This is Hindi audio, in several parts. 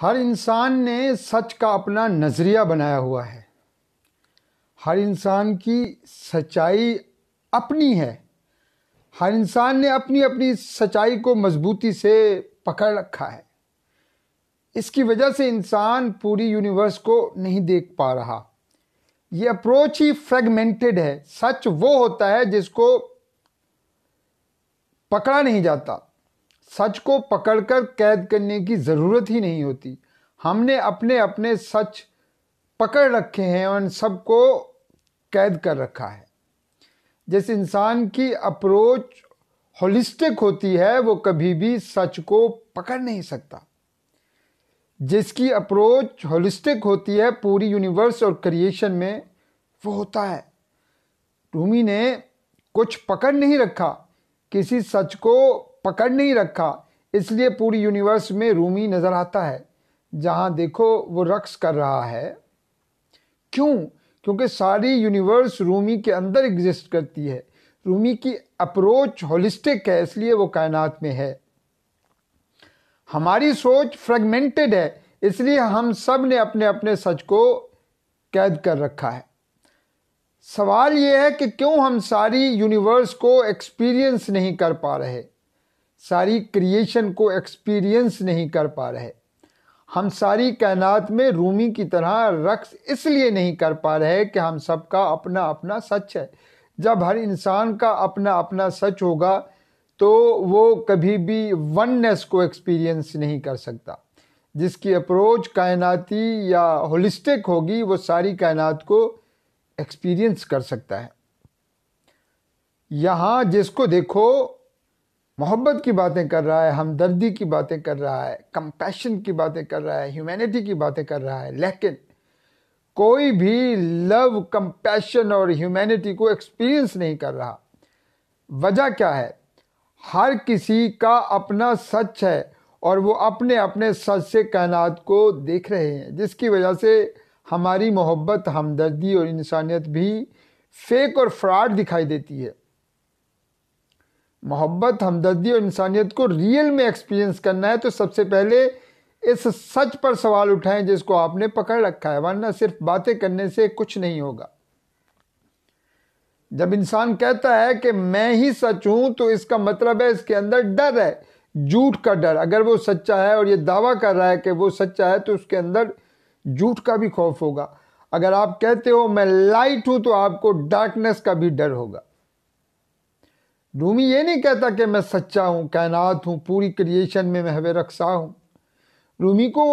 हर इंसान ने सच का अपना नज़रिया बनाया हुआ है हर इंसान की सच्चाई अपनी है हर इंसान ने अपनी अपनी सच्चाई को मजबूती से पकड़ रखा है इसकी वजह से इंसान पूरी यूनिवर्स को नहीं देख पा रहा ये अप्रोच ही फ्रेगमेंटेड है सच वो होता है जिसको पकड़ा नहीं जाता सच को पकड़कर कैद करने की ज़रूरत ही नहीं होती हमने अपने अपने सच पकड़ रखे हैं और सबको कैद कर रखा है जिस इंसान की अप्रोच होलिस्टिक होती है वो कभी भी सच को पकड़ नहीं सकता जिसकी अप्रोच होलिस्टिक होती है पूरी यूनिवर्स और क्रिएशन में वो होता है रूमी ने कुछ पकड़ नहीं रखा किसी सच को पकड़ नहीं रखा इसलिए पूरी यूनिवर्स में रूमी नज़र आता है जहाँ देखो वो रक्स कर रहा है क्यों क्योंकि सारी यूनिवर्स रूमी के अंदर एग्जिस्ट करती है रूमी की अप्रोच होलिस्टिक है इसलिए वो कायनात में है हमारी सोच फ्रेगमेंटेड है इसलिए हम सब ने अपने अपने सच को कैद कर रखा है सवाल यह है कि क्यों हम सारी यूनिवर्स को एक्सपीरियंस नहीं कर पा रहे सारी क्रिएशन को एक्सपीरियंस नहीं कर पा रहे हम सारी कायनात में रूमी की तरह रक्स इसलिए नहीं कर पा रहे कि हम सबका अपना अपना सच है जब हर इंसान का अपना अपना सच होगा तो वो कभी भी वननेस को एक्सपीरियंस नहीं कर सकता जिसकी अप्रोच कायनाती या होलिस्टिक होगी वो सारी कायनात को एक्सपीरियंस कर सकता है यहाँ जिसको देखो मोहब्बत की बातें कर रहा है हमदर्दी की बातें कर रहा है कंपैशन की बातें कर रहा है ह्यूमैनिटी की बातें कर रहा है लेकिन कोई भी लव कंपैशन और ह्यूमैनिटी को एक्सपीरियंस नहीं कर रहा वजह क्या है हर किसी का अपना सच है और वो अपने अपने सच से कायनात को देख रहे हैं जिसकी वजह से हमारी मोहब्बत हमदर्दी और इंसानियत भी फेक और फ्रॉड दिखाई देती है मोहब्बत हमदर्दी और इंसानियत को रियल में एक्सपीरियंस करना है तो सबसे पहले इस सच पर सवाल उठाएं जिसको आपने पकड़ रखा है वरना सिर्फ बातें करने से कुछ नहीं होगा जब इंसान कहता है कि मैं ही सच हूं तो इसका मतलब है इसके अंदर डर है झूठ का डर अगर वो सच्चा है और ये दावा कर रहा है कि वो सच्चा है तो उसके अंदर झूठ का भी खौफ होगा अगर आप कहते हो मैं लाइट हूं तो आपको डार्कनेस का भी डर होगा रूमी ये नहीं कहता कि मैं सच्चा हूँ कायनात हूँ पूरी क्रिएशन में मैं हवे रक्सा हूँ रूमी को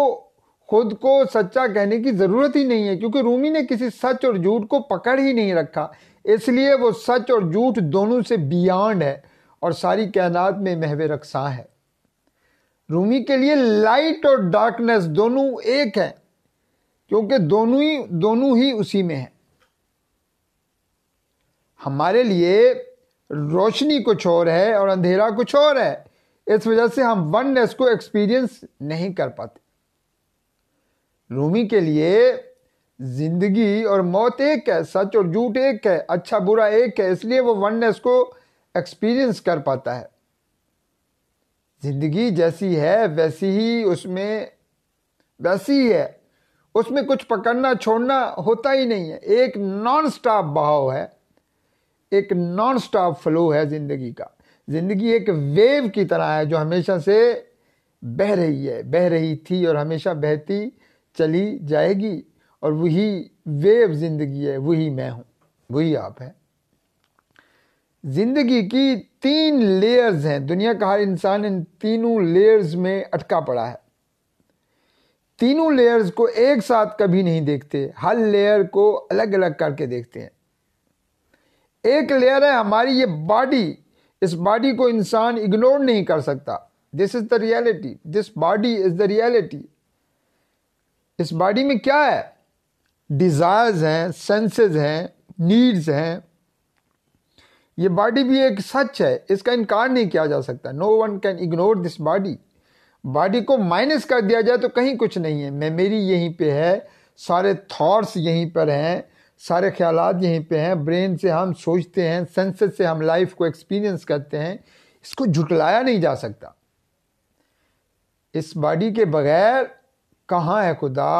खुद को सच्चा कहने की ज़रूरत ही नहीं है क्योंकि रूमी ने किसी सच और झूठ को पकड़ ही नहीं रखा इसलिए वो सच और झूठ दोनों से बियॉन्ड है और सारी कायनात में महवे रक्सा है रूमी के लिए लाइट और डार्कनेस दोनों एक हैं क्योंकि दोनों ही दोनों ही उसी में है हमारे लिए रोशनी कुछ और है और अंधेरा कुछ और है इस वजह से हम वननेस को एक्सपीरियंस नहीं कर पाते रूमी के लिए जिंदगी और मौत एक है सच और झूठ एक है अच्छा बुरा एक है इसलिए वो वननेस को एक्सपीरियंस कर पाता है जिंदगी जैसी है वैसी ही उसमें वैसी ही है उसमें कुछ पकड़ना छोड़ना होता ही नहीं है एक नॉन स्टॉप बहाव है एक नॉन स्टॉप फ्लो है ज़िंदगी का ज़िंदगी एक वेव की तरह है जो हमेशा से बह रही है बह रही थी और हमेशा बहती चली जाएगी और वही वेव ज़िंदगी है वही मैं हूँ वही आप हैं ज़िंदगी की तीन लेयर्स हैं दुनिया का हर इंसान इन तीनों लेयर्स में अटका पड़ा है तीनों लेयर्स को एक साथ कभी नहीं देखते हर लेयर को अलग अलग करके देखते हैं एक लेयर है हमारी ये बॉडी इस बॉडी को इंसान इग्नोर नहीं कर सकता this is the reality this body is the reality इस बॉडी में क्या है डिज़ायर्स हैं सेंसेस हैं नीड्स हैं ये बॉडी भी एक सच है इसका इनकार नहीं किया जा सकता no one can ignore this body body को माइनस कर दिया जाए तो कहीं कुछ नहीं है मेमोरी यहीं पे है सारे थॉट्स यहीं पर हैं सारे ख्याल यहीं पे हैं ब्रेन से हम सोचते हैं सेंसेस से हम लाइफ को एक्सपीरियंस करते हैं इसको झुटलाया नहीं जा सकता इस बॉडी के बगैर कहाँ है खुदा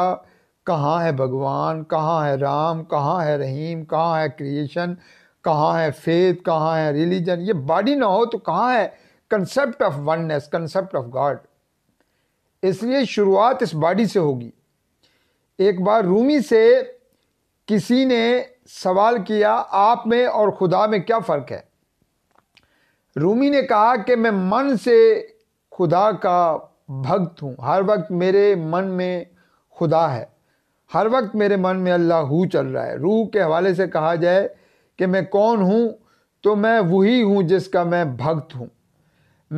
कहाँ है भगवान कहाँ है राम कहाँ है रहीम कहाँ है क्रिएशन कहाँ है फेथ कहाँ है रिलीजन ये बॉडी ना हो तो कहाँ है concept of oneness concept of God इसलिए शुरुआत इस बॉडी से होगी एक बार रूमी से किसी ने सवाल किया आप में और खुदा में क्या फ़र्क है रूमी ने कहा कि मैं मन से खुदा का भक्त हूँ हर वक्त मेरे मन में खुदा है हर वक्त मेरे मन में अल्लाह हु चल रहा है रूह के हवाले से कहा जाए कि मैं कौन हूँ तो मैं वही हूँ जिसका मैं भक्त हूँ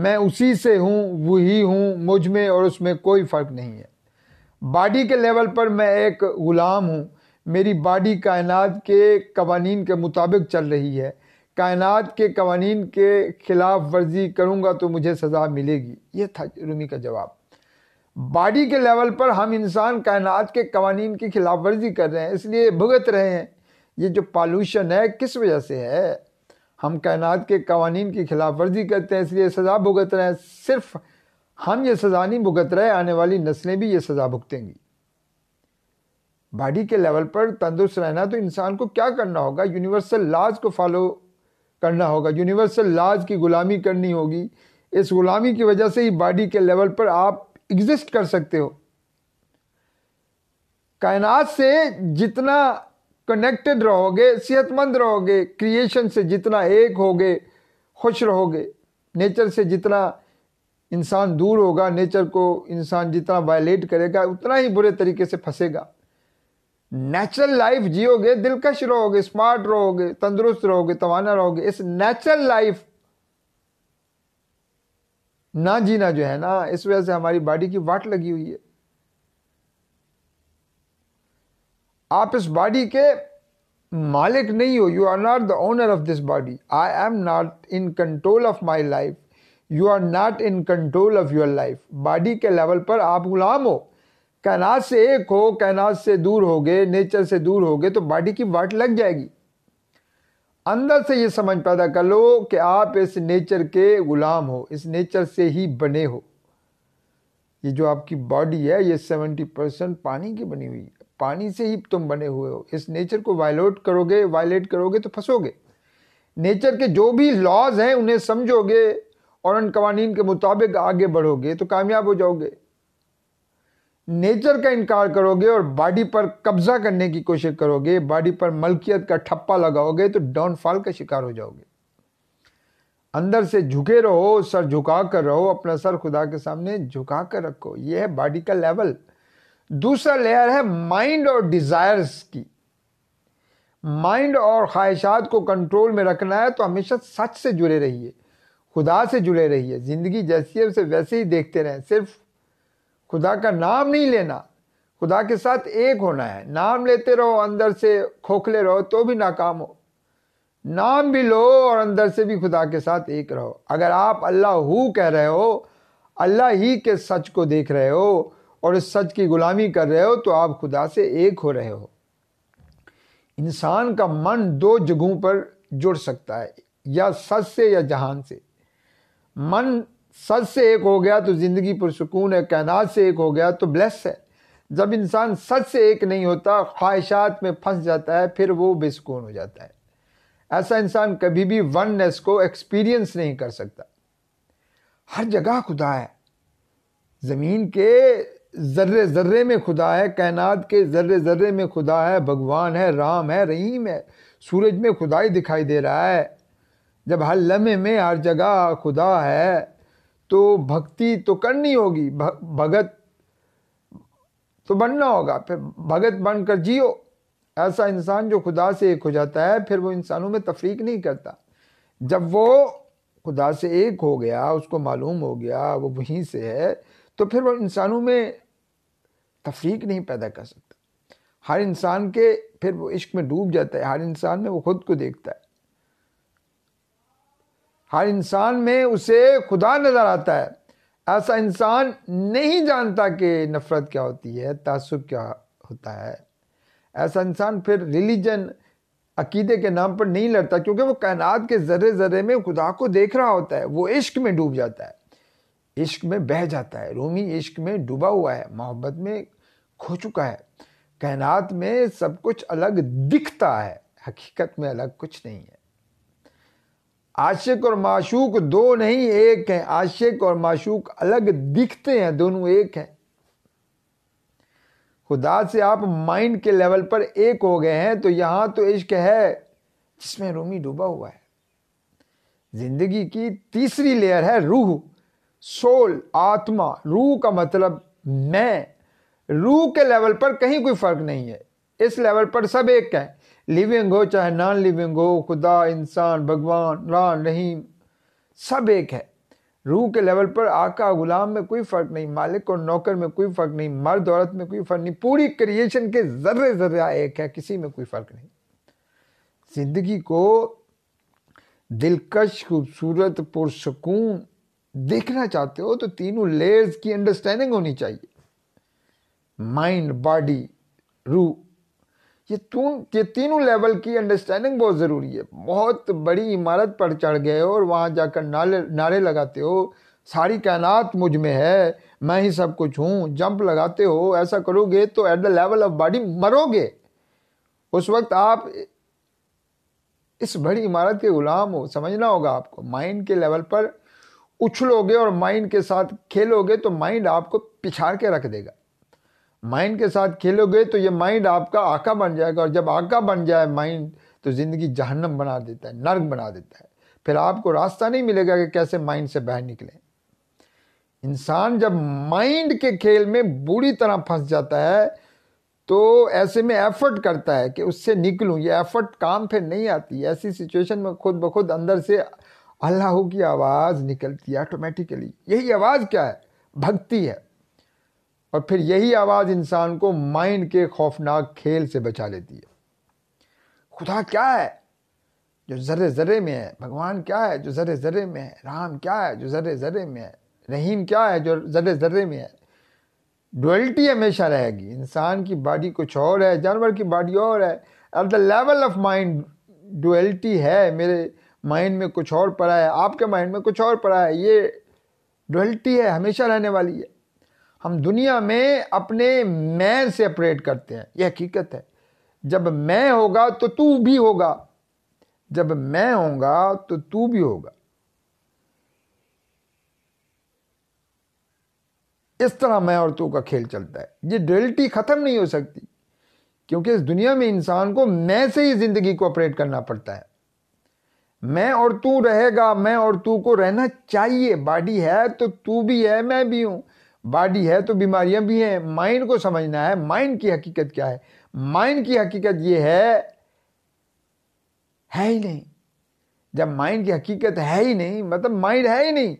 मैं उसी से हूँ वही हूँ मुझ में और उसमें कोई फ़र्क नहीं है बॉडी के लेवल पर मैं एक ग़ुलाम हूँ मेरी बॉडी कायनात के कवानीन के मुताबिक चल रही है कायनात के कवानीन के ख़िलाफ़ वर्जी करूँगा तो मुझे सज़ा मिलेगी ये था रूमी का जवाब बॉडी के लेवल पर हम इंसान कायनात के कवानीन की खिलाफ वर्जी कर रहे हैं इसलिए भुगत रहे हैं ये जो पॉल्यूशन है किस वजह से है हम कायनात के कवानीन की खिलाफ वर्जी करते हैं इसलिए सज़ा भुगत रहे हैं सिर्फ हम ये सज़ा नहीं भुगत रहे आने वाली नस्लें भी ये सज़ा भुगतेंगी बॉडी के लेवल पर तंदुरुस्त रहना तो इंसान को क्या करना होगा यूनिवर्सल लाज को फॉलो करना होगा यूनिवर्सल लाज की ग़ुलामी करनी होगी इस ग़ुलामी की वजह से ही बॉडी के लेवल पर आप एग्जिस्ट कर सकते हो कायनात से जितना कनेक्टेड रहोगे सेहतमंद रहोगे क्रिएशन से जितना एक होगे खुश रहोगे नेचर से जितना इंसान दूर होगा नेचर को इंसान जितना वायलेट करेगा उतना ही बुरे तरीके से फंसेगा नेचुरल लाइफ जियोगे दिलकश रहोगे स्मार्ट रहोगे तंदुरुस्त रहोगे तवाना रहोगे इस नेचुरल लाइफ ना जीना जो है ना इस वजह से हमारी बॉडी की वाट लगी हुई है आप इस बॉडी के मालिक नहीं हो you are not the owner of this body I am not in control of my life you are not in control of your life body के लेवल पर आप गुलाम हो कैनात से एक हो कैनात से दूर हो गए नेचर से दूर हो गए तो बॉडी की वाट लग जाएगी अंदर से ये समझ पैदा कर लो कि आप इस नेचर के गुलाम हो इस नेचर से ही बने हो ये जो आपकी बॉडी है ये सेवेंटी परसेंट पानी की बनी हुई है पानी से ही तुम बने हुए हो इस नेचर को वायलेट करोगे वायलेट करोगे तो फंसोगे नेचर के जो भी लॉज हैं उन्हें समझोगे और उन कवानीन के मुताबिक आगे बढ़ोगे तो कामयाब हो जाओगे नेचर का इनकार करोगे और बॉडी पर कब्जा करने की कोशिश करोगे बॉडी पर मलकियत का ठप्पा लगाओगे तो डाउनफॉल का शिकार हो जाओगे अंदर से झुके रहो सर झुका कर रहो अपना सर खुदा के सामने झुका कर रखो यह है बॉडी का लेवल दूसरा लेयर है माइंड और डिज़ायर्स की माइंड और ख्वाहिशात को कंट्रोल में रखना है तो हमेशा सच से जुड़े रहिए खुदा से जुड़े रहिए ज़िंदगी जैसी है उसे वैसे ही देखते रहें सिर्फ खुदा का नाम नहीं लेना खुदा के साथ एक होना है नाम लेते रहो अंदर से खोखले रहो तो भी नाकाम हो नाम भी लो और अंदर से भी खुदा के साथ एक रहो अगर आप अल्लाह हु कह रहे हो अल्लाह ही के सच को देख रहे हो और इस सच की गुलामी कर रहे हो तो आप खुदा से एक हो रहे हो इंसान का मन दो जगहों पर जुड़ सकता है या सच से या जहान से मन सच से एक हो गया तो ज़िंदगी पुरसकून है कायनात से एक हो गया तो ब्लेस है जब इंसान सच से एक नहीं होता ख्वाहिशात में फंस जाता है फिर वो बेसकून हो जाता है ऐसा इंसान कभी भी वननेस को एक्सपीरियंस नहीं कर सकता हर जगह खुदा है ज़मीन के ज़र्रे ज़र्रे में खुदा है कायनात के ज़र्रे ज़र्रे में खुदा है भगवान है राम है रहीम है सूरज में खुदाई दिखाई दे रहा है जब हर लम्हे में हर जगह खुदा है तो भक्ति तो करनी होगी भगत तो बनना होगा फिर भगत बनकर जियो ऐसा इंसान जो खुदा से एक हो जाता है फिर वो इंसानों में तफरीक नहीं करता जब वो खुदा से एक हो गया उसको मालूम हो गया वो वहीं से है तो फिर वो इंसानों में तफरीक नहीं पैदा कर सकता हर इंसान के फिर वो इश्क में डूब जाता है हर इंसान में वो खुद को देखता है हर इंसान में उसे खुदा नज़र आता है ऐसा इंसान नहीं जानता कि नफ़रत क्या होती है तसब क्या होता है ऐसा इंसान फिर रिलीजन अकीदे के नाम पर नहीं लड़ता क्योंकि वो कायनात के ज़र्रे ज़र्रे में खुदा को देख रहा होता है वो इश्क में डूब जाता है इश्क में बह जाता है रोमी इश्क में डूबा हुआ है मोहब्बत में खो चुका है कायनात में सब कुछ अलग दिखता है हकीकत में अलग कुछ नहीं है आशिक और माशूक दो नहीं एक हैं आशिक और माशूक अलग दिखते हैं दोनों एक हैं खुदा से आप माइंड के लेवल पर एक हो गए हैं तो यहां तो इश्क है जिसमें रूमी डूबा हुआ है जिंदगी की तीसरी लेयर है रूह सोल आत्मा रूह का मतलब मैं रूह के लेवल पर कहीं कोई फर्क नहीं है इस लेवल पर सब एक है लिविंग हो चाहे नॉन लिविंग हो खुदा इंसान भगवान राम रहीम सब एक है रूह के लेवल पर आका गुलाम में कोई फ़र्क नहीं मालिक और नौकर में कोई फ़र्क नहीं मर्द औरत में कोई फ़र्क नहीं पूरी क्रिएशन के ज़र्रे ज़र्रा एक है किसी में कोई फ़र्क नहीं ज़िंदगी को दिलकश खूबसूरत पुरसकून देखना चाहते हो तो तीनों लेयर्स की अंडरस्टैंडिंग होनी चाहिए माइंड बॉडी रूह ये तीन ये तीनों लेवल की अंडरस्टैंडिंग बहुत ज़रूरी है बहुत बड़ी इमारत पर चढ़ गए हो और वहाँ जाकर नाले नारे लगाते हो सारी कायनात मुझ में है मैं ही सब कुछ हूँ जंप लगाते हो ऐसा करोगे तो at the level of body मरोगे उस वक्त आप इस बड़ी इमारत के गुलाम हो समझना होगा आपको माइंड के लेवल पर उछलोगे और माइंड के साथ खेलोगे तो माइंड आपको पिछाड़ के रख देगा माइंड के साथ खेलोगे तो ये माइंड आपका आका बन जाएगा और जब आका बन जाए माइंड तो ज़िंदगी जहन्नम बना देता है नर्क बना देता है फिर आपको रास्ता नहीं मिलेगा कि कैसे माइंड से बाहर निकलें इंसान जब माइंड के खेल में बुरी तरह फंस जाता है तो ऐसे में एफर्ट करता है कि उससे निकलूं ये एफर्ट काम फिर नहीं आती ऐसी सिचुएशन में खुद ब खुद अंदर से अल्लाह की आवाज़ निकलती है ऑटोमेटिकली यही आवाज़ क्या है भक्ति है और फिर यही आवाज़ इंसान को माइंड के खौफनाक खेल से बचा लेती है खुदा क्या है जो ज़र्रे ज़र्रे में है भगवान क्या है जो ज़र्रे ज़र्रे में है राम क्या है जो ज़र्रे ज़र्रे में है रहीम क्या है जो ज़र्रे ज़र्रे में है डुअल्टी हमेशा रहेगी इंसान की बॉडी कुछ और है जानवर की बॉडी और है at the level of mind duality है मेरे माइंड में कुछ और पड़ा है आपके माइंड में कुछ और पड़ा है ये डुअल्टी है हमेशा रहने वाली है हम दुनिया में अपने मैं से ऑपरेट करते हैं यह हकीकत है जब मैं होगा तो तू भी होगा जब मैं होगा तो तू भी होगा इस तरह मैं और तू का खेल चलता है ये डुअलिटी खत्म नहीं हो सकती क्योंकि इस दुनिया में इंसान को मैं से ही जिंदगी को ऑपरेट करना पड़ता है मैं और तू रहेगा मैं और तू को रहना चाहिए बॉडी है तो तू भी है मैं भी हूं बॉडी है तो बीमारियां भी हैं माइंड को समझना है माइंड की हकीकत क्या है माइंड की हकीकत ये है है ही नहीं जब माइंड की हकीकत है ही नहीं मतलब माइंड है ही नहीं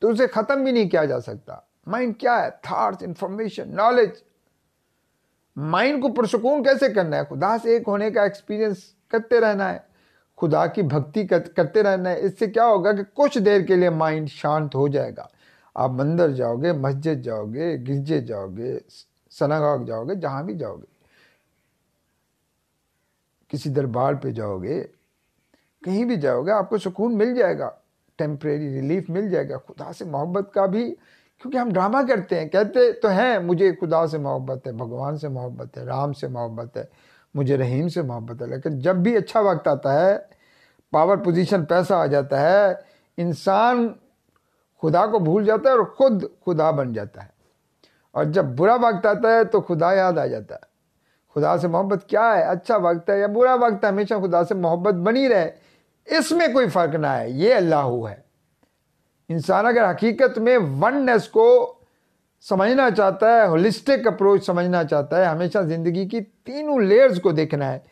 तो उसे ख़त्म भी नहीं किया जा सकता माइंड क्या है थाट्स इंफॉर्मेशन नॉलेज माइंड को पुरसकून कैसे करना है खुदा से एक होने का एक्सपीरियंस करते रहना है खुदा की भक्ति करते रहना है इससे क्या होगा कि कुछ देर के लिए माइंड शांत हो जाएगा आप मंदिर जाओगे मस्जिद जाओगे गिरजे जाओगे सनागाग जाओगे जहाँ भी जाओगे किसी दरबार पे जाओगे कहीं भी जाओगे आपको सुकून मिल जाएगा टेम्परेरी रिलीफ मिल जाएगा खुदा से मोहब्बत का भी क्योंकि हम ड्रामा करते हैं कहते तो हैं मुझे खुदा से मोहब्बत है भगवान से मोहब्बत है राम से मोहब्बत है मुझे रहीम से मोहब्बत है लेकिन जब भी अच्छा वक्त आता है पावर पोजीशन पैसा आ जाता है इंसान खुदा को भूल जाता है और खुद खुदा बन जाता है और जब बुरा वक्त आता है तो खुदा याद आ जाता है खुदा से मोहब्बत क्या है अच्छा वक्त है या बुरा वक्त हमेशा खुदा से मोहब्बत बनी रहे इसमें कोई फ़र्क ना है ये अल्लाह है इंसान अगर हकीकत में वननेस को समझना चाहता है होलिस्टिक अप्रोच समझना चाहता है हमेशा ज़िंदगी की तीनों लेयर्स को देखना है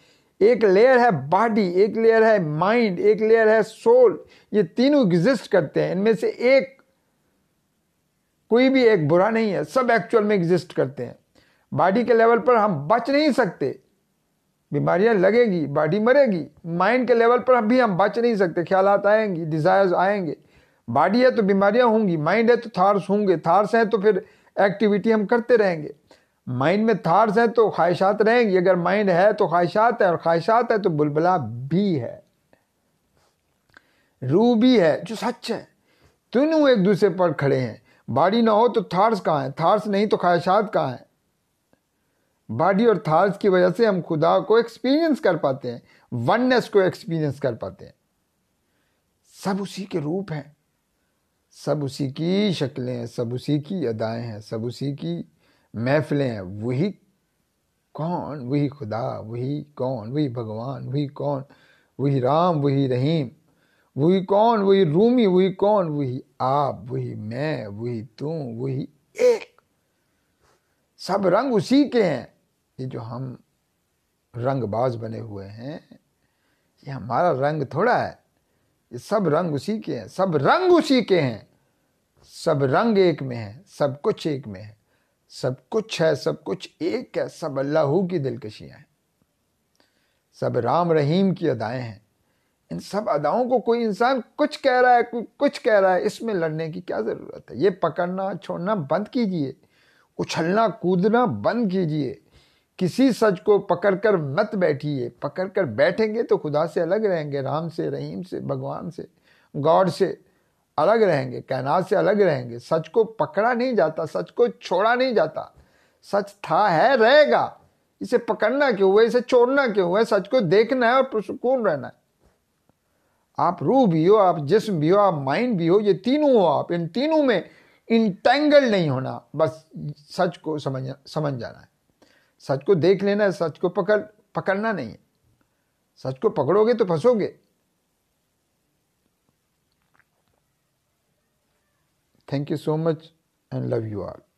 एक लेयर है बॉडी एक लेयर है माइंड एक लेयर है सोल ये तीनों एग्जिस्ट करते हैं इनमें से एक कोई भी एक बुरा नहीं है सब एक्चुअल में एग्जिस्ट करते हैं बॉडी के लेवल पर हम बच नहीं सकते बीमारियां लगेगी बॉडी मरेगी माइंड के लेवल पर भी हम बच नहीं सकते ख्याल आएंगे डिजायर्स आएंगे बॉडी है तो बीमारियां होंगी माइंड है तो थार्स होंगे थार्स हैं तो फिर एक्टिविटी हम करते रहेंगे माइंड में थार्स हैं तो ख्वाहिशात रहेंगी अगर माइंड है तो ख्वाहिशात है और ख्वाहिशात है तो बुलबुला भी है रू भी है जो सच है तीनों एक दूसरे पर खड़े हैं बाड़ी ना हो तो थार्स कहाँ है थार्स नहीं तो ख्वाहिशात कहाँ है बाडी और थार्स की वजह से हम खुदा को एक्सपीरियंस कर पाते हैं वननेस को एक्सपीरियंस कर पाते हैं सब उसी के रूप हैं सब उसी की शक्लें हैं सब उसी की अदाएं हैं सब उसी की महफिलें हैं वही कौन वही खुदा वही कौन वही भगवान वही कौन वही राम वही रहीम वही कौन वही रूमी वही कौन वही आप वही मैं वही तू वही एक सब रंग उसी के हैं ये जो हम रंगबाज बने हुए हैं ये हमारा रंग थोड़ा है ये सब रंग उसी के हैं सब रंग उसी के हैं सब रंग एक में है सब कुछ एक में है सब कुछ है सब कुछ एक है सब अल्लाह की दिलकशियाँ हैं सब राम रहीम की अदाएं हैं इन सब अदाओं को कोई इंसान कुछ कह रहा है कोई कुछ कह रहा है इसमें लड़ने की क्या ज़रूरत है ये पकड़ना छोड़ना बंद कीजिए उछलना कूदना बंद कीजिए किसी सच को पकड़कर मत बैठिए पकड़कर बैठेंगे तो खुदा से अलग रहेंगे राम से रहीम से भगवान से गॉड से अलग रहेंगे कैनात से अलग रहेंगे सच को पकड़ा नहीं जाता सच को छोड़ा नहीं जाता सच था है रहेगा इसे पकड़ना क्यों हुआ इसे छोड़ना क्यों हुआ सच को देखना है और सुकून रहना है आप रूह भी हो आप जिस्म भी हो आप माइंड भी हो ये तीनों हो आप इन तीनों में इंटेंगल नहीं होना बस सच को समझ समझ जाना है सच को देख लेना है सच को पकड़ पकड़ना नहीं है सच को पकड़ोगे तो फंसोगे thank you so much and love you all